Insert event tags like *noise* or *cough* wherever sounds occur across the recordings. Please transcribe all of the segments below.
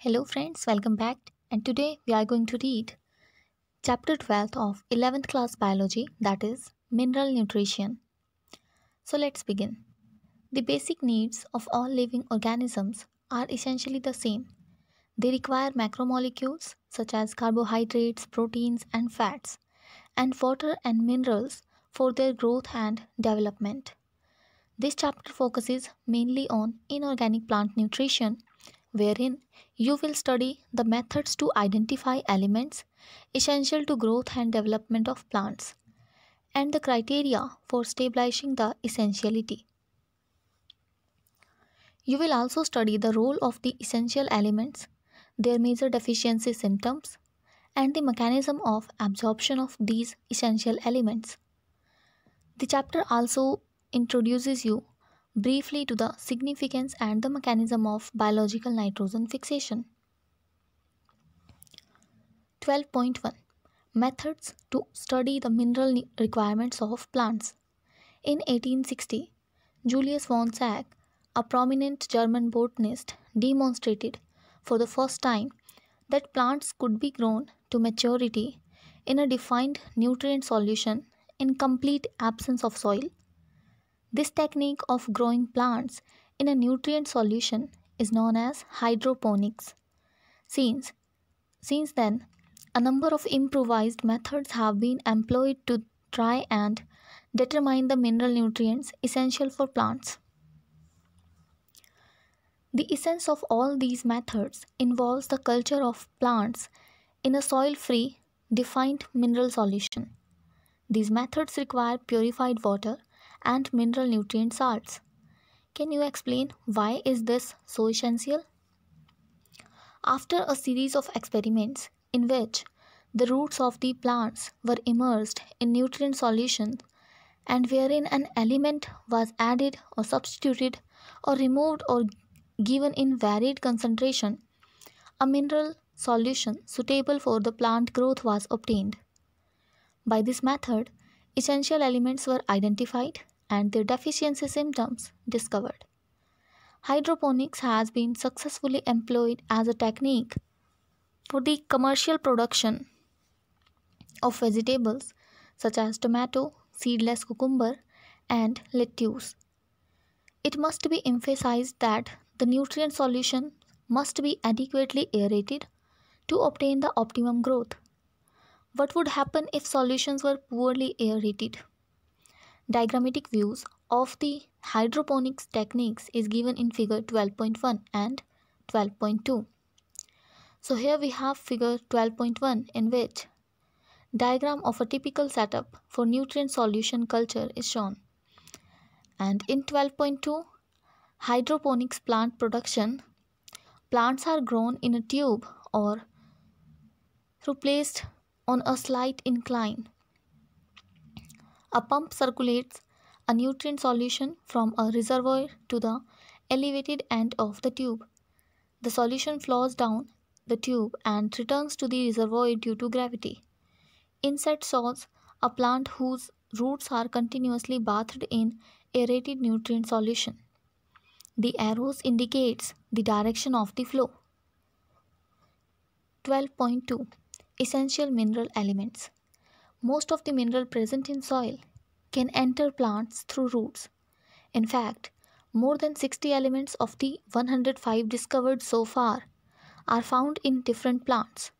Hello friends, welcome back and today we are going to read chapter 12 of 11th class biology that is mineral nutrition. So let's begin. The basic needs of all living organisms are essentially the same. They require macromolecules such as carbohydrates, proteins and fats and water and minerals for their growth and development. This chapter focuses mainly on inorganic plant nutrition wherein you will study the methods to identify elements essential to growth and development of plants and the criteria for stabilizing the essentiality. You will also study the role of the essential elements, their major deficiency symptoms, and the mechanism of absorption of these essential elements. The chapter also introduces you briefly to the significance and the mechanism of biological nitrogen fixation. 12.1 Methods to study the mineral requirements of plants. In 1860, Julius von Sack, a prominent German botanist, demonstrated for the first time that plants could be grown to maturity in a defined nutrient solution in complete absence of soil this technique of growing plants in a nutrient solution is known as hydroponics. Since, since then, a number of improvised methods have been employed to try and determine the mineral nutrients essential for plants. The essence of all these methods involves the culture of plants in a soil-free, defined mineral solution. These methods require purified water and mineral nutrient salts. Can you explain why is this so essential? After a series of experiments in which the roots of the plants were immersed in nutrient solutions, and wherein an element was added or substituted or removed or given in varied concentration, a mineral solution suitable for the plant growth was obtained. By this method, essential elements were identified and their deficiency symptoms discovered. Hydroponics has been successfully employed as a technique for the commercial production of vegetables such as tomato, seedless cucumber, and lettuce. It must be emphasized that the nutrient solution must be adequately aerated to obtain the optimum growth. What would happen if solutions were poorly aerated? Diagrammatic views of the hydroponics techniques is given in figure 12.1 and 12.2. So here we have figure 12.1 in which diagram of a typical setup for nutrient solution culture is shown. And in 12.2 hydroponics plant production plants are grown in a tube or through placed on a slight incline a pump circulates a nutrient solution from a reservoir to the elevated end of the tube. The solution flows down the tube and returns to the reservoir due to gravity. Inside saws, a plant whose roots are continuously bathed in aerated nutrient solution. The arrows indicates the direction of the flow. 12.2 Essential mineral elements most of the mineral present in soil can enter plants through roots. In fact, more than 60 elements of the 105 discovered so far are found in different plants.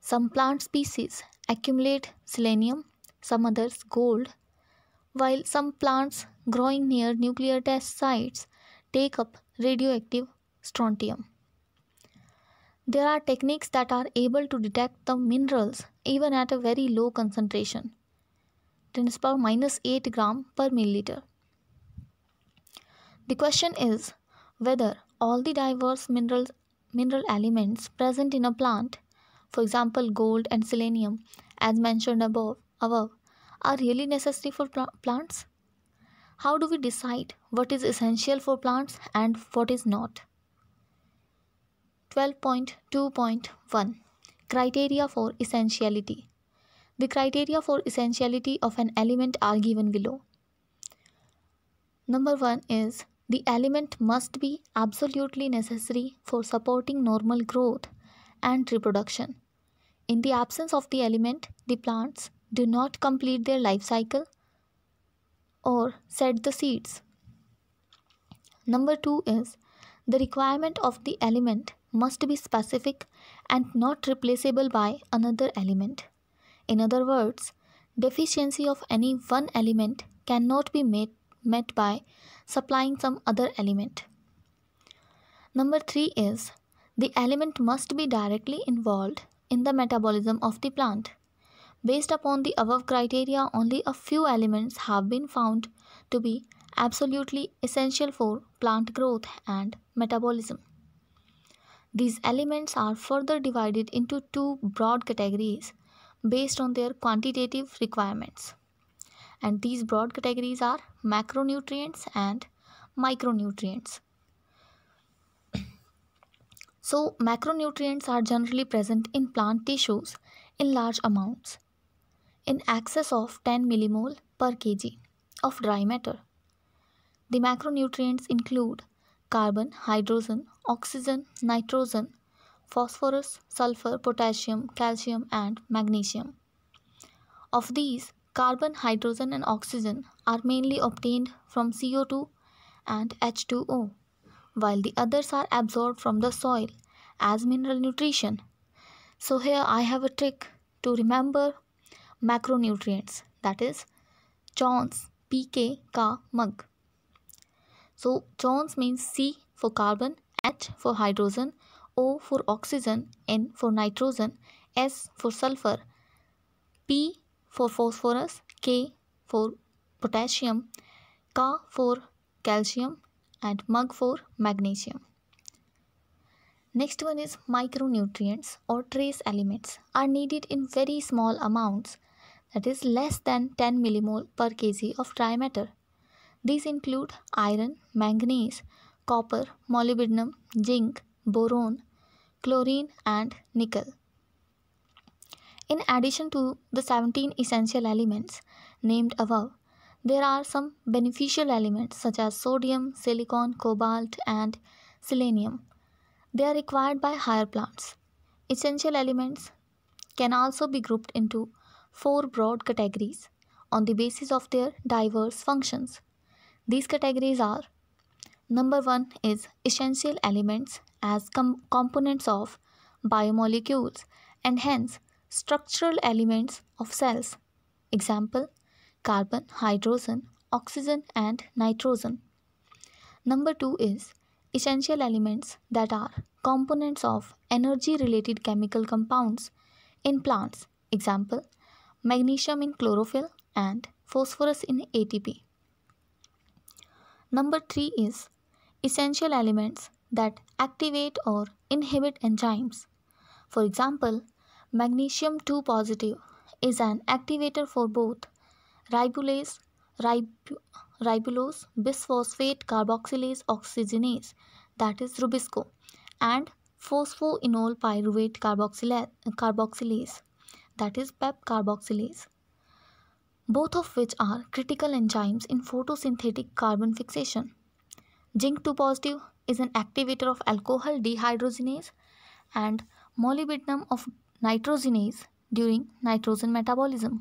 Some plant species accumulate selenium, some others gold, while some plants growing near nuclear test sites take up radioactive strontium. There are techniques that are able to detect the minerals even at a very low concentration, 10 to the power minus 8 gram per milliliter. The question is whether all the diverse minerals, mineral elements present in a plant, for example gold and selenium as mentioned above, above are really necessary for plants? How do we decide what is essential for plants and what is not? 12.2.1 Criteria for Essentiality The criteria for essentiality of an element are given below. Number 1 is the element must be absolutely necessary for supporting normal growth and reproduction. In the absence of the element, the plants do not complete their life cycle or set the seeds. Number 2 is the requirement of the element must be specific and not replaceable by another element. In other words, deficiency of any one element cannot be met by supplying some other element. Number 3 is the element must be directly involved in the metabolism of the plant. Based upon the above criteria, only a few elements have been found to be absolutely essential for plant growth and metabolism. These elements are further divided into two broad categories based on their quantitative requirements. And these broad categories are macronutrients and micronutrients. *clears throat* so, macronutrients are generally present in plant tissues in large amounts, in excess of 10 millimole per kg of dry matter. The macronutrients include carbon, hydrogen, oxygen, nitrogen, phosphorus, sulfur, potassium, calcium and magnesium. Of these, carbon, hydrogen and oxygen are mainly obtained from CO2 and H2O, while the others are absorbed from the soil as mineral nutrition. So here I have a trick to remember macronutrients that is John's PK ka mug. So Johns means C for carbon, H for hydrogen, O for oxygen, N for nitrogen, S for sulfur, P for phosphorus, K for potassium, Ca for calcium and Mug for magnesium. Next one is micronutrients or trace elements are needed in very small amounts that is less than 10 millimole per kg of dry matter. These include iron, manganese, copper, molybdenum, zinc, boron, chlorine and nickel. In addition to the 17 essential elements named above, there are some beneficial elements such as sodium, silicon, cobalt and selenium. They are required by higher plants. Essential elements can also be grouped into four broad categories on the basis of their diverse functions. These categories are number 1 is essential elements as com components of biomolecules and hence structural elements of cells. Example carbon, hydrogen, oxygen and nitrogen. Number 2 is essential elements that are components of energy related chemical compounds in plants. Example magnesium in chlorophyll and phosphorus in ATP. Number 3 is essential elements that activate or inhibit enzymes. For example, magnesium 2 positive is an activator for both ribulase, rib ribulose, bisphosphate carboxylase oxygenase that is Rubisco and phosphoenol pyruvate carboxylase that is PEP carboxylase both of which are critical enzymes in photosynthetic carbon fixation. Zinc 2 positive is an activator of alcohol dehydrogenase and molybdenum of nitrogenase during nitrogen metabolism.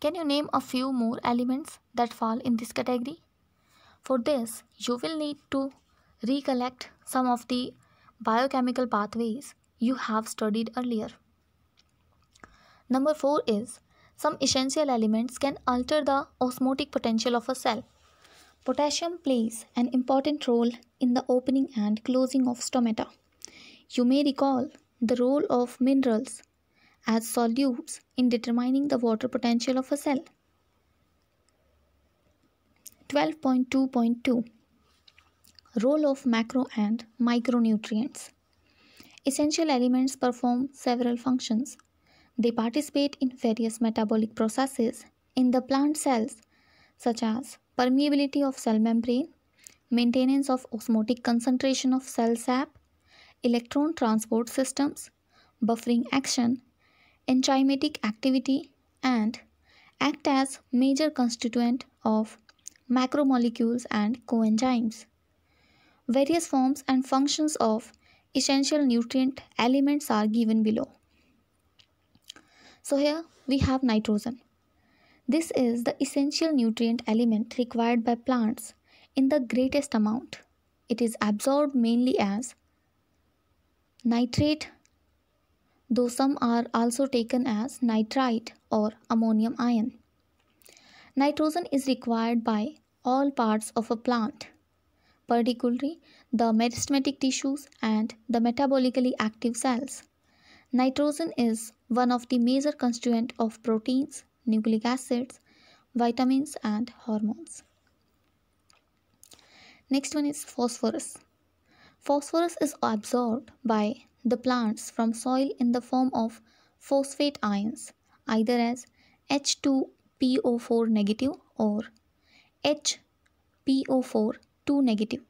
Can you name a few more elements that fall in this category? For this, you will need to recollect some of the biochemical pathways you have studied earlier. Number 4 is some essential elements can alter the osmotic potential of a cell. Potassium plays an important role in the opening and closing of stomata. You may recall the role of minerals as solutes in determining the water potential of a cell. 12.2.2 Role of macro and micronutrients Essential elements perform several functions they participate in various metabolic processes in the plant cells such as permeability of cell membrane, maintenance of osmotic concentration of cell sap, electron transport systems, buffering action, enzymatic activity and act as major constituent of macromolecules and coenzymes. Various forms and functions of essential nutrient elements are given below. So here we have nitrogen. This is the essential nutrient element required by plants in the greatest amount. It is absorbed mainly as nitrate though some are also taken as nitrite or ammonium ion. Nitrogen is required by all parts of a plant, particularly the meristematic tissues and the metabolically active cells. Nitrogen is one of the major constituent of proteins, nucleic acids, vitamins and hormones. Next one is phosphorus. Phosphorus is absorbed by the plants from soil in the form of phosphate ions either as H2PO4 negative or HPO4 2 negative.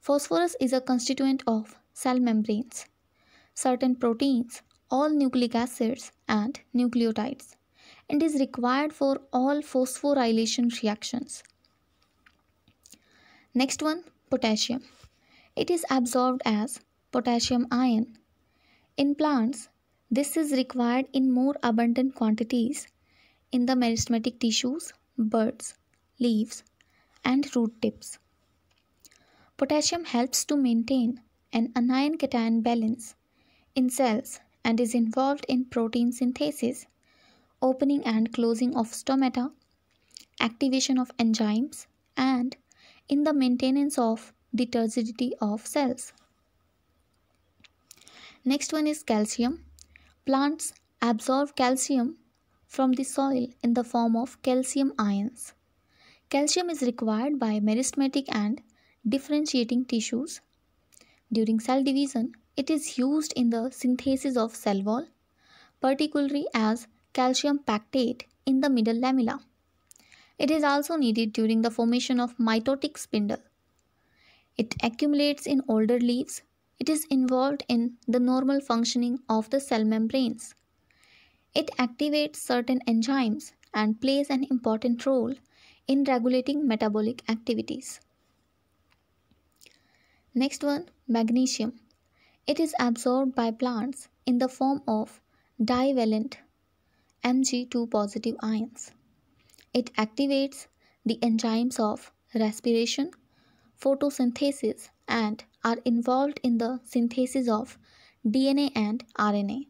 Phosphorus is a constituent of cell membranes certain proteins, all nucleic acids and nucleotides and is required for all phosphorylation reactions. Next one, potassium. It is absorbed as potassium ion. In plants, this is required in more abundant quantities in the meristematic tissues, buds, leaves, and root tips. Potassium helps to maintain an anion cation balance in cells and is involved in protein synthesis, opening and closing of stomata, activation of enzymes, and in the maintenance of the turgidity of cells. Next one is calcium. Plants absorb calcium from the soil in the form of calcium ions. Calcium is required by meristematic and differentiating tissues. During cell division, it is used in the synthesis of cell wall, particularly as calcium pactate in the middle lamella. It is also needed during the formation of mitotic spindle. It accumulates in older leaves. It is involved in the normal functioning of the cell membranes. It activates certain enzymes and plays an important role in regulating metabolic activities. Next one, magnesium. It is absorbed by plants in the form of divalent Mg2 positive ions. It activates the enzymes of respiration, photosynthesis, and are involved in the synthesis of DNA and RNA.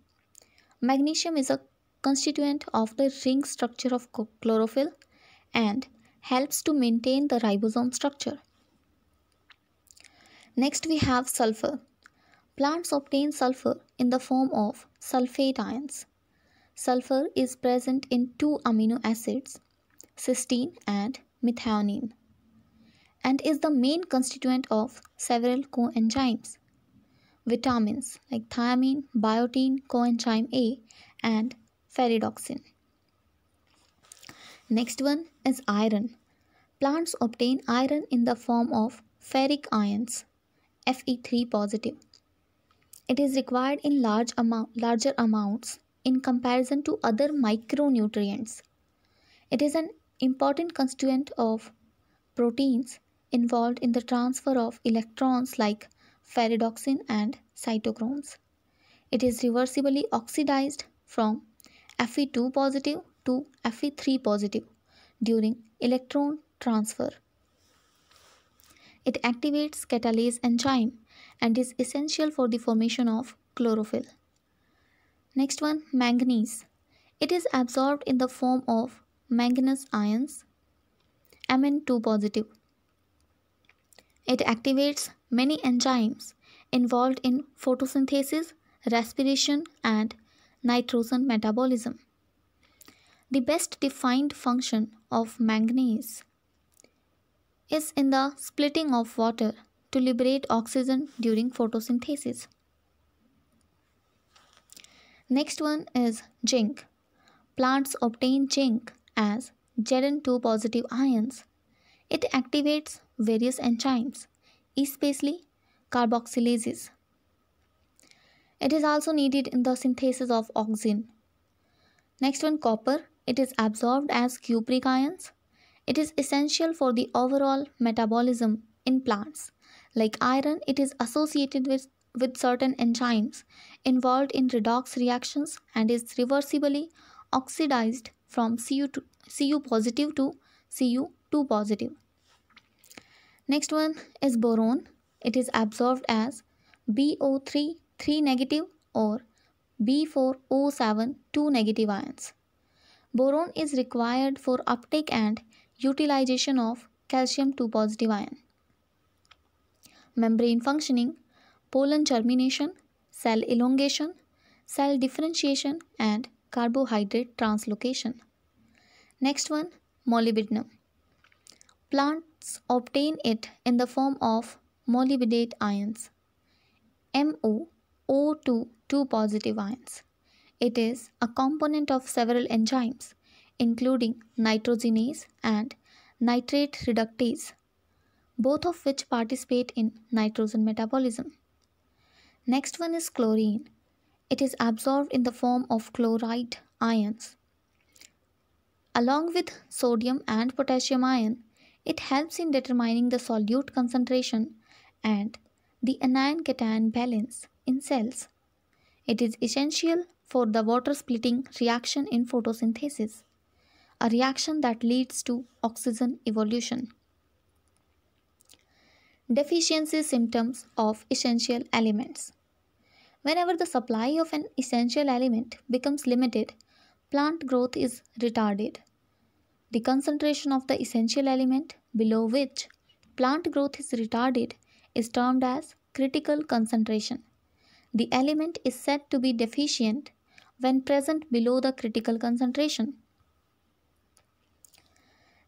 Magnesium is a constituent of the ring structure of chlorophyll and helps to maintain the ribosome structure. Next we have sulfur. Plants obtain sulfur in the form of sulfate ions. Sulfur is present in two amino acids, cysteine and methionine, and is the main constituent of several coenzymes. Vitamins like thiamine, biotin, coenzyme A, and ferredoxin. Next one is iron. Plants obtain iron in the form of ferric ions, Fe3 positive it is required in large amount, larger amounts in comparison to other micronutrients. It is an important constituent of proteins involved in the transfer of electrons like ferredoxin and cytochromes. It is reversibly oxidized from Fe2 positive to Fe3 positive during electron transfer. It activates catalase enzyme and is essential for the formation of chlorophyll. Next one, manganese. It is absorbed in the form of manganese ions, Mn2 positive. It activates many enzymes involved in photosynthesis, respiration and nitrogen metabolism. The best defined function of manganese is in the splitting of water to liberate oxygen during photosynthesis. Next one is zinc. Plants obtain zinc as Zn2 positive ions. It activates various enzymes, especially carboxylases. It is also needed in the synthesis of oxygen. Next one copper. It is absorbed as cupric ions. It is essential for the overall metabolism in plants. Like iron, it is associated with, with certain enzymes involved in redox reactions and is reversibly oxidized from Cu, to, Cu positive to Cu2 positive. Next one is boron. It is absorbed as BO3 3 negative or B4O7 2 negative ions. Boron is required for uptake and utilization of calcium 2 positive ion membrane functioning, pollen germination, cell elongation, cell differentiation and carbohydrate translocation. Next one, molybdenum. Plants obtain it in the form of molybdate ions, MO, O2, 2 positive ions. It is a component of several enzymes, including nitrogenase and nitrate reductase both of which participate in nitrogen metabolism. Next one is chlorine. It is absorbed in the form of chloride ions. Along with sodium and potassium ion, it helps in determining the solute concentration and the anion-cation balance in cells. It is essential for the water splitting reaction in photosynthesis, a reaction that leads to oxygen evolution. Deficiency symptoms of essential elements. Whenever the supply of an essential element becomes limited, plant growth is retarded. The concentration of the essential element below which plant growth is retarded is termed as critical concentration. The element is said to be deficient when present below the critical concentration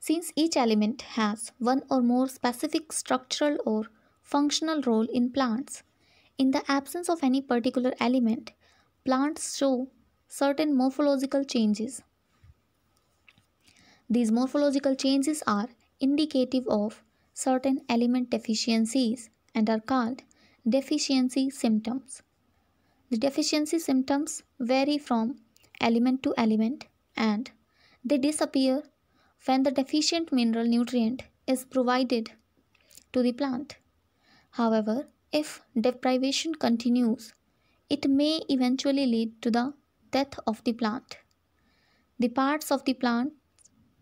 since each element has one or more specific structural or functional role in plants. In the absence of any particular element, plants show certain morphological changes. These morphological changes are indicative of certain element deficiencies and are called deficiency symptoms. The deficiency symptoms vary from element to element and they disappear when the deficient mineral nutrient is provided to the plant. However, if deprivation continues, it may eventually lead to the death of the plant. The parts of the plant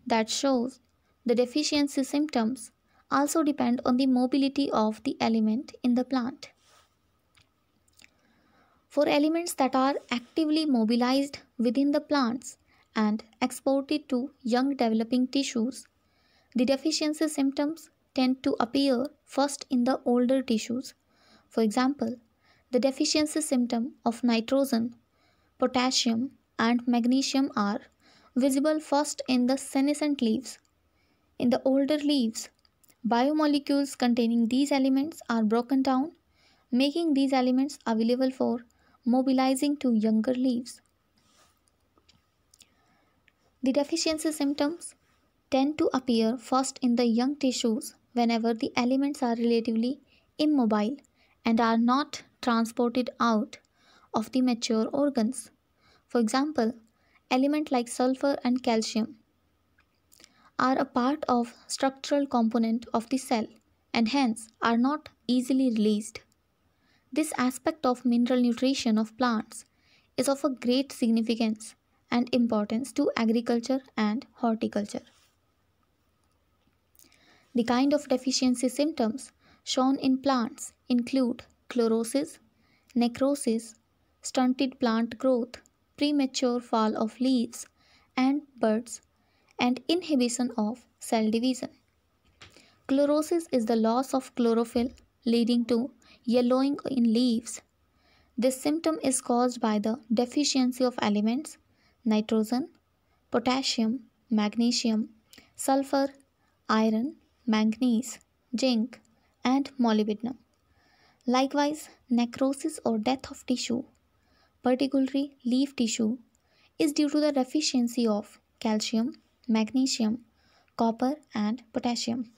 that shows the deficiency symptoms also depend on the mobility of the element in the plant. For elements that are actively mobilized within the plants, and exported to young developing tissues, the deficiency symptoms tend to appear first in the older tissues. For example, the deficiency symptom of nitrogen, potassium, and magnesium are visible first in the senescent leaves. In the older leaves, biomolecules containing these elements are broken down, making these elements available for mobilizing to younger leaves. The deficiency symptoms tend to appear first in the young tissues whenever the elements are relatively immobile and are not transported out of the mature organs. For example, elements like sulfur and calcium are a part of structural component of the cell and hence are not easily released. This aspect of mineral nutrition of plants is of a great significance and importance to agriculture and horticulture. The kind of deficiency symptoms shown in plants include chlorosis, necrosis, stunted plant growth, premature fall of leaves and buds, and inhibition of cell division. Chlorosis is the loss of chlorophyll leading to yellowing in leaves. This symptom is caused by the deficiency of elements nitrogen, potassium, magnesium, sulfur, iron, manganese, zinc, and molybdenum. Likewise, necrosis or death of tissue, particularly leaf tissue, is due to the deficiency of calcium, magnesium, copper, and potassium.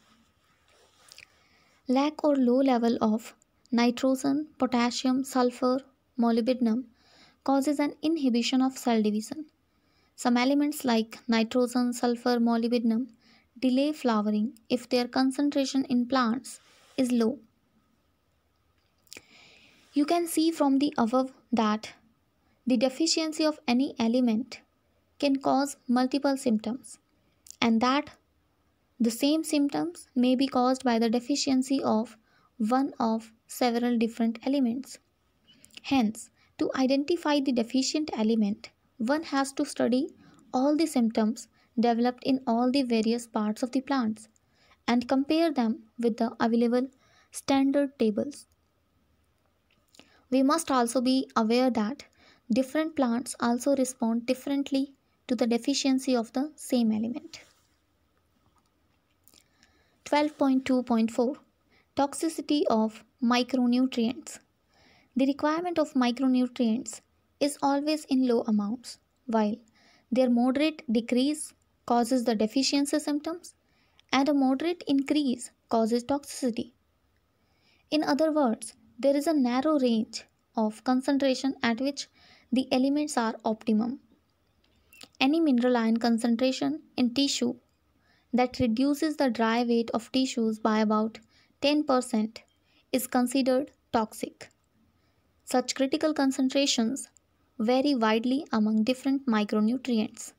Lack or low level of nitrogen, potassium, sulfur, molybdenum causes an inhibition of cell division. Some elements like nitrogen, sulfur, molybdenum delay flowering if their concentration in plants is low. You can see from the above that the deficiency of any element can cause multiple symptoms and that the same symptoms may be caused by the deficiency of one of several different elements. Hence, to identify the deficient element, one has to study all the symptoms developed in all the various parts of the plants and compare them with the available standard tables. We must also be aware that different plants also respond differently to the deficiency of the same element. 12.2.4 Toxicity of micronutrients the requirement of micronutrients is always in low amounts, while their moderate decrease causes the deficiency symptoms and a moderate increase causes toxicity. In other words, there is a narrow range of concentration at which the elements are optimum. Any mineral ion concentration in tissue that reduces the dry weight of tissues by about 10% is considered toxic. Such critical concentrations vary widely among different micronutrients.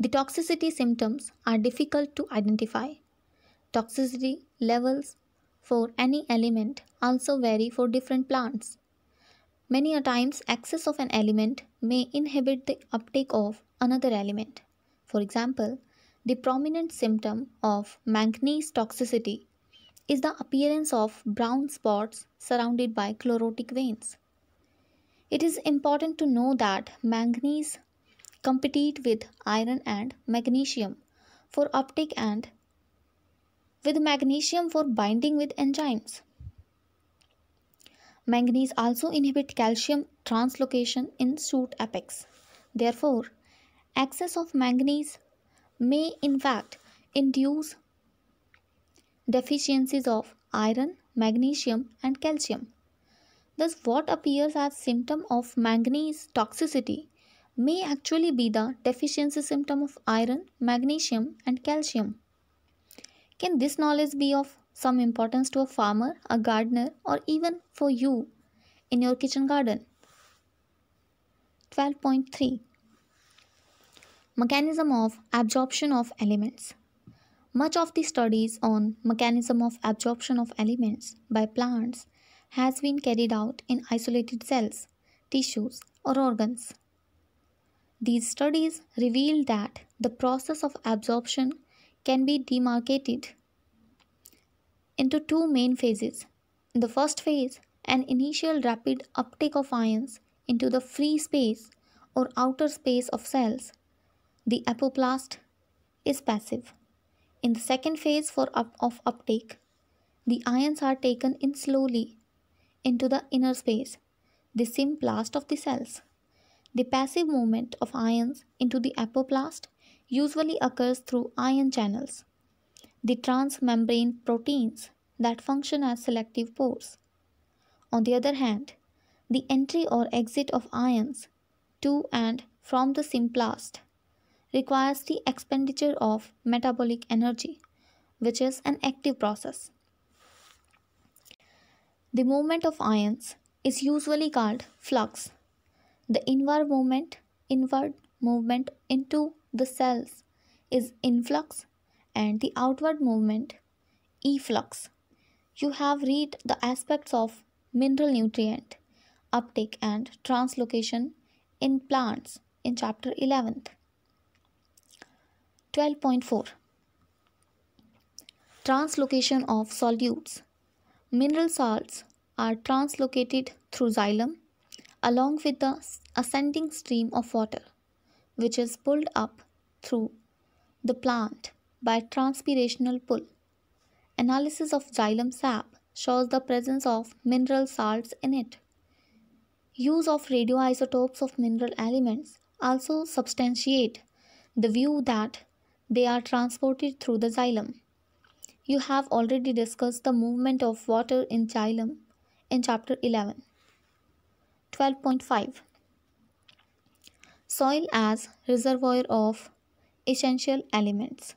The toxicity symptoms are difficult to identify. Toxicity levels for any element also vary for different plants. Many a times excess of an element may inhibit the uptake of another element. For example, the prominent symptom of manganese toxicity is the appearance of brown spots surrounded by chlorotic veins. It is important to know that manganese compete with iron and magnesium for uptake and with magnesium for binding with enzymes. Manganese also inhibits calcium translocation in shoot apex. Therefore, excess of manganese may in fact induce deficiencies of iron, magnesium and calcium. Thus what appears as symptom of manganese toxicity may actually be the deficiency symptom of iron, magnesium and calcium. Can this knowledge be of some importance to a farmer, a gardener or even for you in your kitchen garden? 12.3 Mechanism of absorption of elements much of the studies on mechanism of absorption of elements by plants has been carried out in isolated cells, tissues or organs. These studies reveal that the process of absorption can be demarcated into two main phases. In the first phase, an initial rapid uptake of ions into the free space or outer space of cells. The apoplast is passive. In the second phase for up of uptake, the ions are taken in slowly into the inner space, the symplast of the cells. The passive movement of ions into the apoplast usually occurs through ion channels, the transmembrane proteins that function as selective pores. On the other hand, the entry or exit of ions to and from the symplast requires the expenditure of metabolic energy, which is an active process. The movement of ions is usually called flux. The inward movement, inward movement into the cells is influx and the outward movement efflux. You have read the aspects of mineral nutrient uptake and translocation in plants in chapter 11th. 12.4 Translocation of solutes. Mineral salts are translocated through xylem along with the ascending stream of water, which is pulled up through the plant by transpirational pull. Analysis of xylem sap shows the presence of mineral salts in it. Use of radioisotopes of mineral elements also substantiate the view that they are transported through the xylem. You have already discussed the movement of water in xylem in chapter 11. 12.5 Soil as reservoir of essential elements.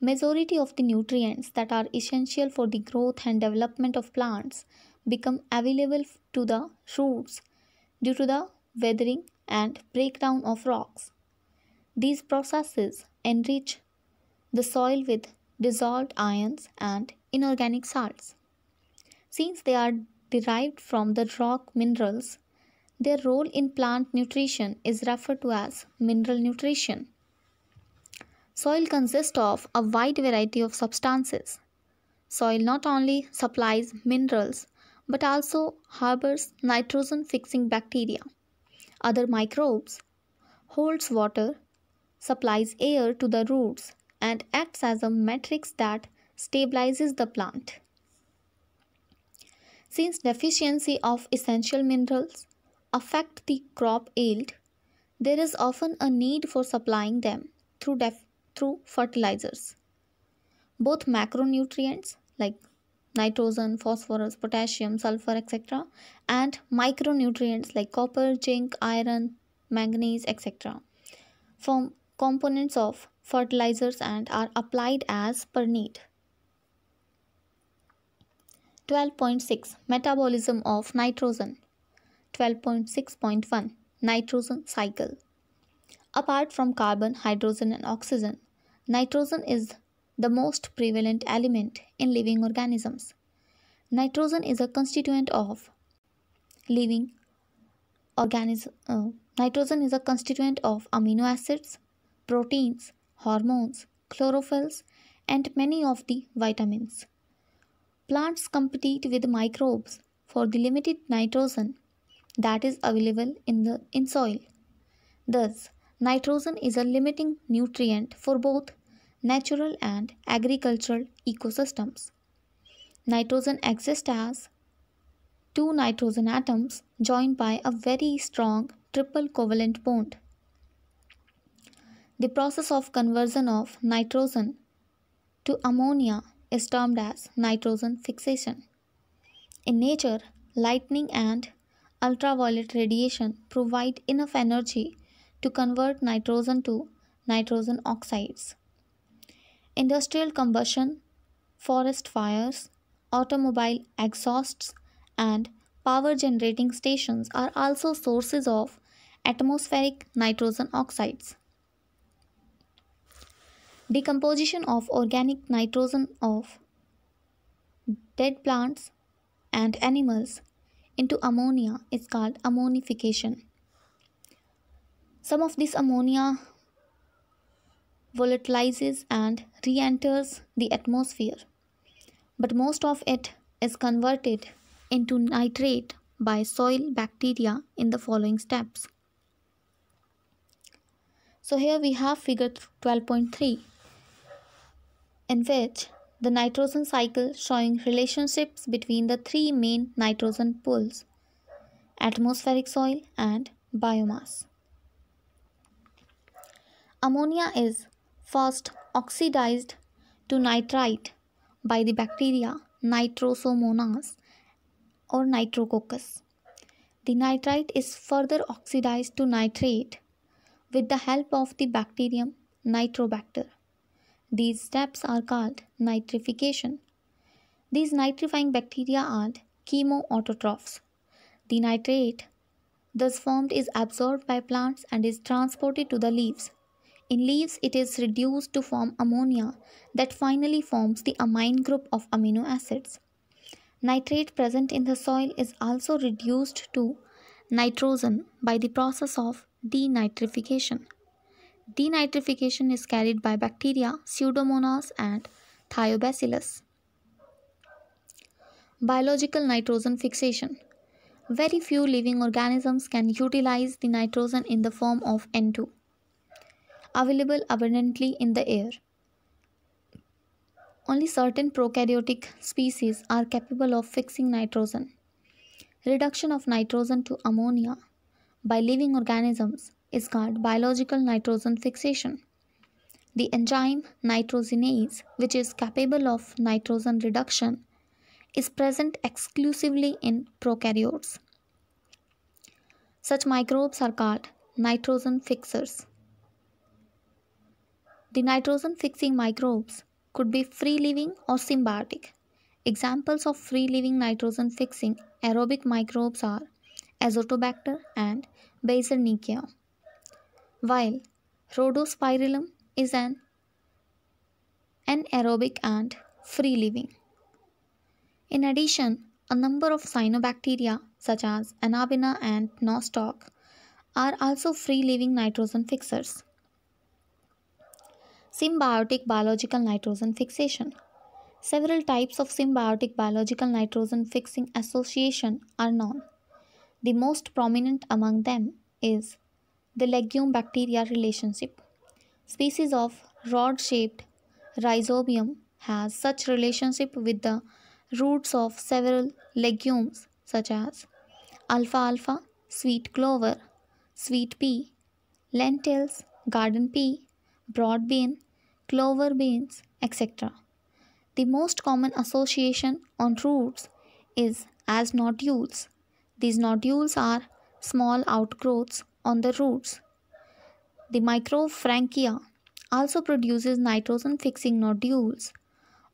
Majority of the nutrients that are essential for the growth and development of plants become available to the roots due to the weathering and breakdown of rocks. These processes enrich the soil with dissolved ions and inorganic salts. Since they are derived from the rock minerals, their role in plant nutrition is referred to as mineral nutrition. Soil consists of a wide variety of substances. Soil not only supplies minerals but also harbors nitrogen fixing bacteria, other microbes, holds water, supplies air to the roots and acts as a matrix that stabilizes the plant. Since deficiency of essential minerals affect the crop yield, there is often a need for supplying them through, through fertilizers. Both macronutrients like nitrogen, phosphorus, potassium, sulfur, etc. and micronutrients like copper, zinc, iron, manganese, etc. form components of fertilizers and are applied as per need. 12.6 Metabolism of nitrogen 12.6.1 Nitrogen cycle Apart from carbon, hydrogen and oxygen, nitrogen is the most prevalent element in living organisms. Nitrogen is a constituent of living organisms. Uh, nitrogen is a constituent of amino acids, proteins, hormones, chlorophylls, and many of the vitamins. Plants compete with microbes for the limited nitrogen that is available in the in soil. Thus, nitrogen is a limiting nutrient for both natural and agricultural ecosystems. Nitrogen exists as two nitrogen atoms joined by a very strong triple covalent bond. The process of conversion of nitrogen to ammonia is termed as nitrogen fixation. In nature, lightning and ultraviolet radiation provide enough energy to convert nitrogen to nitrogen oxides. Industrial combustion, forest fires, automobile exhausts, and power generating stations are also sources of atmospheric nitrogen oxides decomposition of organic nitrogen of dead plants and animals into ammonia is called ammonification. Some of this ammonia volatilizes and re enters the atmosphere, but most of it is converted into nitrate by soil bacteria in the following steps. So, here we have figure 12.3 in which the nitrogen cycle showing relationships between the three main nitrogen pools, atmospheric soil and biomass. Ammonia is first oxidized to nitrite by the bacteria Nitrosomonas or Nitrococcus. The nitrite is further oxidized to nitrate with the help of the bacterium Nitrobacter. These steps are called nitrification. These nitrifying bacteria are chemoautotrophs. The nitrate thus formed is absorbed by plants and is transported to the leaves. In leaves, it is reduced to form ammonia that finally forms the amine group of amino acids. Nitrate present in the soil is also reduced to nitrogen by the process of denitrification. Denitrification is carried by bacteria, pseudomonas and thiobacillus. Biological nitrogen fixation. Very few living organisms can utilize the nitrogen in the form of N2, available abundantly in the air. Only certain prokaryotic species are capable of fixing nitrogen. Reduction of nitrogen to ammonia by living organisms is called biological nitrogen fixation. The enzyme nitrogenase, which is capable of nitrogen reduction, is present exclusively in prokaryotes. Such microbes are called nitrogen fixers. The nitrogen fixing microbes could be free living or symbiotic. Examples of free living nitrogen fixing aerobic microbes are Azotobacter and Basilnikia while Rhodospirillum is an anaerobic and free living. In addition, a number of cyanobacteria such as Anabina and Nostoc are also free living nitrogen fixers. Symbiotic biological nitrogen fixation. Several types of symbiotic biological nitrogen fixing association are known. The most prominent among them is the legume bacteria relationship. Species of rod-shaped rhizobium has such relationship with the roots of several legumes such as alfalfa, sweet clover, sweet pea, lentils, garden pea, broad bean, clover beans, etc. The most common association on roots is as nodules. These nodules are small outgrowths on the roots. The microfrankia also produces nitrogen fixing nodules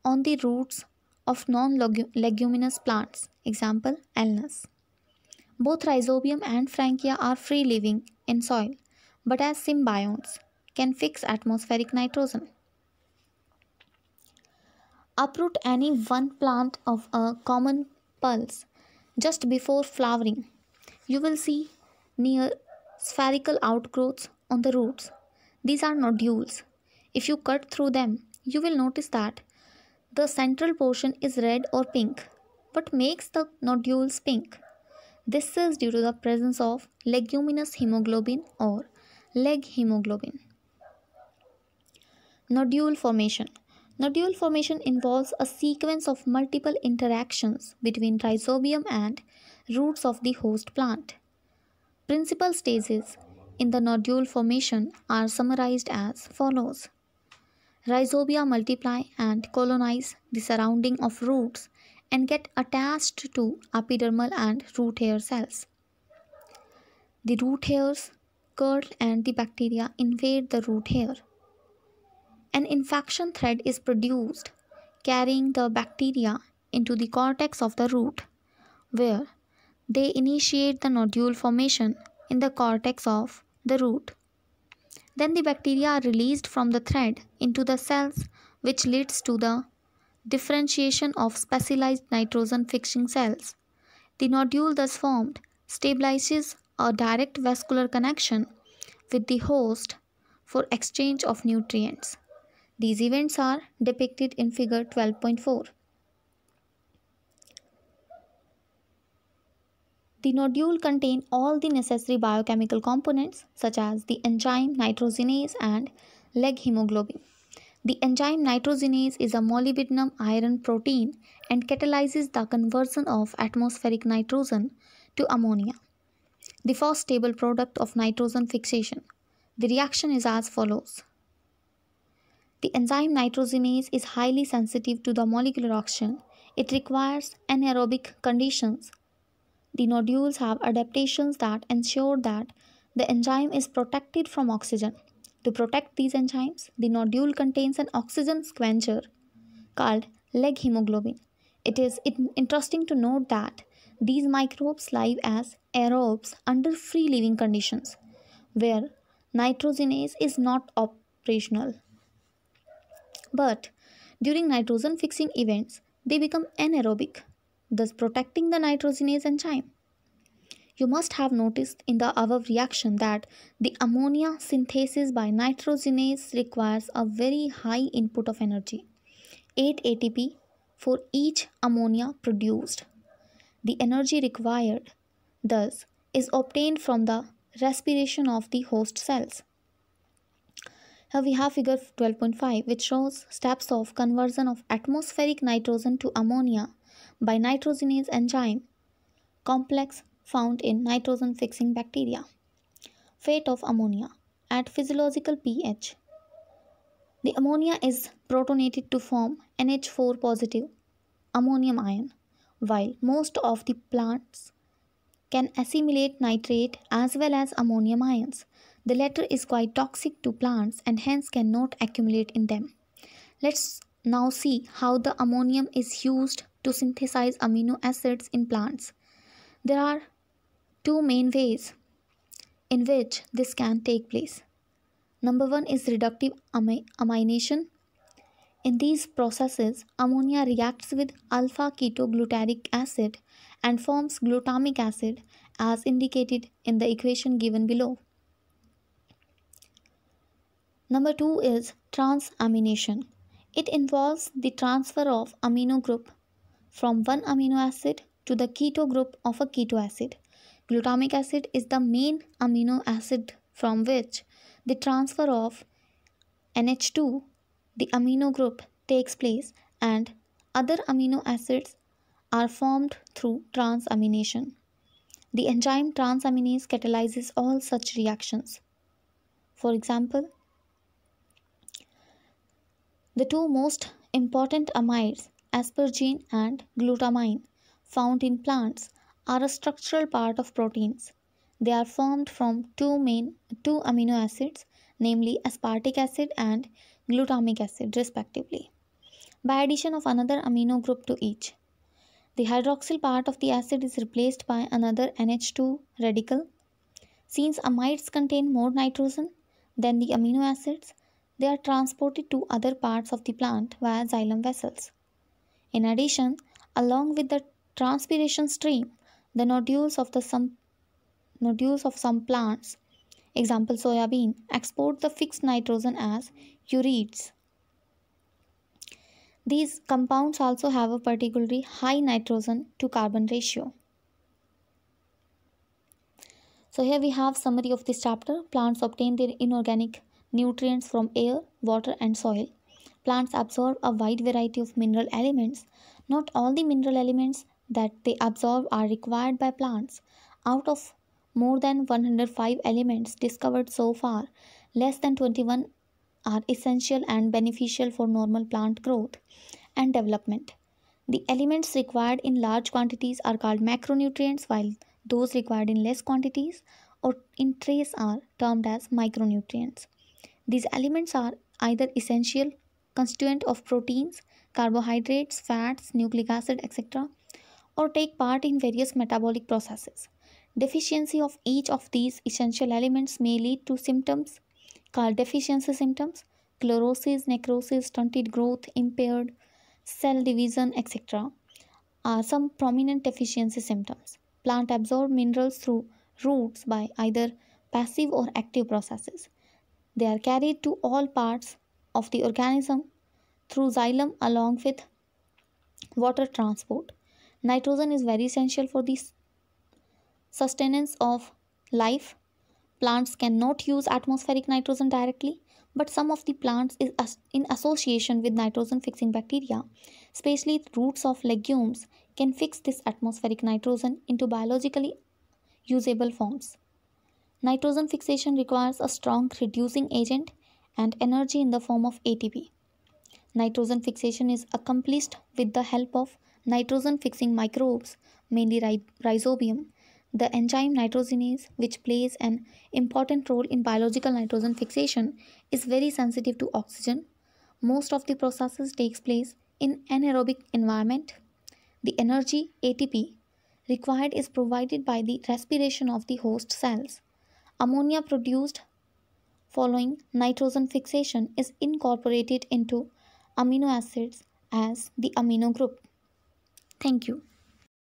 on the roots of non-leguminous plants, example alnus. Both rhizobium and frankia are free living in soil but as symbionts can fix atmospheric nitrogen. Uproot any one plant of a common pulse just before flowering. You will see near spherical outgrowths on the roots. These are nodules. If you cut through them, you will notice that the central portion is red or pink. What makes the nodules pink? This is due to the presence of leguminous hemoglobin or leg hemoglobin. Nodule formation. Nodule formation involves a sequence of multiple interactions between rhizobium and roots of the host plant. Principal stages in the nodule formation are summarized as follows. Rhizobia multiply and colonize the surrounding of roots and get attached to epidermal and root hair cells. The root hairs curl and the bacteria invade the root hair. An infection thread is produced carrying the bacteria into the cortex of the root where they initiate the nodule formation in the cortex of the root. Then the bacteria are released from the thread into the cells which leads to the differentiation of specialized nitrogen fixing cells. The nodule thus formed stabilizes a direct vascular connection with the host for exchange of nutrients. These events are depicted in figure 12.4. The nodule contain all the necessary biochemical components such as the enzyme nitrogenase and leg hemoglobin. The enzyme nitrogenase is a molybdenum iron protein and catalyzes the conversion of atmospheric nitrogen to ammonia, the first stable product of nitrogen fixation. The reaction is as follows. The enzyme nitrogenase is highly sensitive to the molecular oxygen. It requires anaerobic conditions the nodules have adaptations that ensure that the enzyme is protected from oxygen. To protect these enzymes, the nodule contains an oxygen squencher called leg hemoglobin. It is interesting to note that these microbes live as aerobes under free living conditions where nitrogenase is not operational. But during nitrogen fixing events, they become anaerobic thus protecting the nitrogenase enzyme. You must have noticed in the above reaction that the ammonia synthesis by nitrogenase requires a very high input of energy, 8 ATP for each ammonia produced. The energy required, thus, is obtained from the respiration of the host cells. Here we have figure 12.5 which shows steps of conversion of atmospheric nitrogen to ammonia by nitrogenase enzyme complex found in nitrogen fixing bacteria. Fate of ammonia at physiological pH. The ammonia is protonated to form NH4 positive ammonium ion while most of the plants can assimilate nitrate as well as ammonium ions. The latter is quite toxic to plants and hence cannot accumulate in them. Let's now see how the ammonium is used to synthesize amino acids in plants. There are two main ways in which this can take place. Number one is reductive ami amination. In these processes, ammonia reacts with alpha ketoglutaric acid and forms glutamic acid as indicated in the equation given below. Number two is transamination. It involves the transfer of amino group from one amino acid to the keto group of a keto acid. Glutamic acid is the main amino acid from which the transfer of NH2, the amino group, takes place and other amino acids are formed through transamination. The enzyme transaminase catalyzes all such reactions. For example, the two most important amides aspergine and glutamine found in plants are a structural part of proteins. They are formed from two main two amino acids namely aspartic acid and glutamic acid respectively by addition of another amino group to each. The hydroxyl part of the acid is replaced by another NH2 radical. Since amides contain more nitrogen than the amino acids, they are transported to other parts of the plant via xylem vessels. In addition, along with the transpiration stream, the nodules of the some nodules of some plants, example soya bean, export the fixed nitrogen as ureides. These compounds also have a particularly high nitrogen to carbon ratio. So here we have summary of this chapter. Plants obtain their inorganic nutrients from air, water and soil. Plants absorb a wide variety of mineral elements. Not all the mineral elements that they absorb are required by plants. Out of more than 105 elements discovered so far, less than 21 are essential and beneficial for normal plant growth and development. The elements required in large quantities are called macronutrients while those required in less quantities or in trace are termed as micronutrients. These elements are either essential constituent of proteins, carbohydrates, fats, nucleic acid, etc. or take part in various metabolic processes. Deficiency of each of these essential elements may lead to symptoms called deficiency symptoms, chlorosis, necrosis, stunted growth, impaired cell division, etc. are some prominent deficiency symptoms. Plant absorb minerals through roots by either passive or active processes. They are carried to all parts of the organism through xylem along with water transport. Nitrogen is very essential for the sustenance of life. Plants cannot use atmospheric nitrogen directly, but some of the plants is in association with nitrogen fixing bacteria, especially roots of legumes can fix this atmospheric nitrogen into biologically usable forms. Nitrogen fixation requires a strong reducing agent and energy in the form of ATP. Nitrogen fixation is accomplished with the help of nitrogen fixing microbes, mainly rhizobium, the enzyme nitrogenase, which plays an important role in biological nitrogen fixation, is very sensitive to oxygen. Most of the processes takes place in anaerobic environment. The energy ATP required is provided by the respiration of the host cells. Ammonia produced following nitrogen fixation is incorporated into amino acids as the amino group. Thank you.